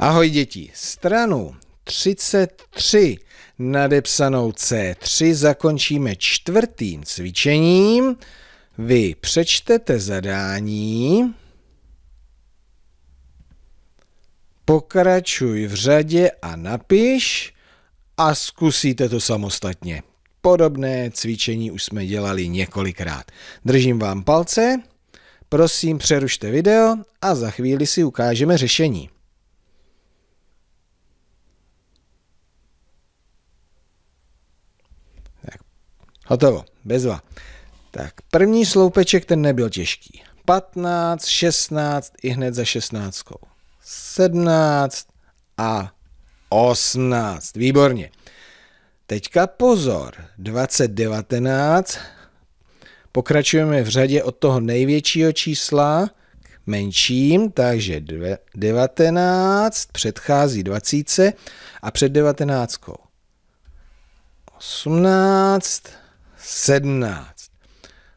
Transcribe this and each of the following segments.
Ahoj děti, stranu 33 nadepsanou C3 zakončíme čtvrtým cvičením. Vy přečtete zadání, pokračuj v řadě a napiš a zkusíte to samostatně. Podobné cvičení už jsme dělali několikrát. Držím vám palce, prosím přerušte video a za chvíli si ukážeme řešení. Hotovo, bezva. Tak první sloupeček ten nebyl těžký. 15, 16 i hned za 16. 17 a 18. Výborně. Teďka pozor, 2019. Pokračujeme v řadě od toho největšího čísla k menším, takže 19 předchází 20 a před 19. 18 17.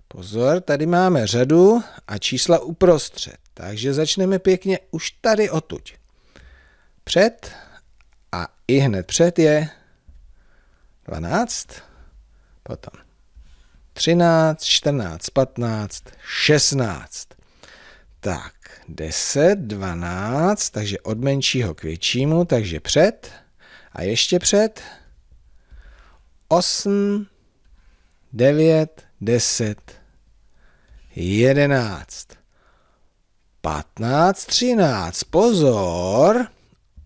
Pozor, tady máme řadu a čísla uprostřed, takže začneme pěkně už tady otuď. Před a i hned před je 12, potom 13, 14, 15, 16. Tak, 10, 12, takže od menšího k většímu, takže před a ještě před 8, 9, 10, 11, 15, 13. Pozor!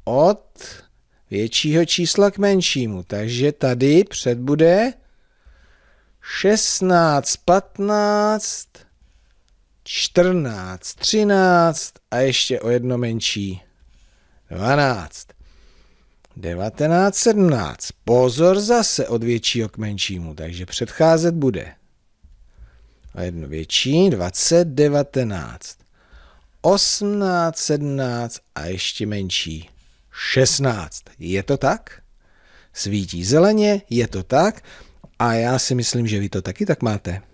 Od většího čísla k menšímu. Takže tady před bude 16, 15, 14, 13 a ještě o jedno menší 12. 1917. Pozor zase od většího k menšímu, takže předcházet bude. A jedno větší, 20, 19. 18, 17 a ještě menší, 16. Je to tak? Svítí zeleně, je to tak? A já si myslím, že vy to taky tak máte.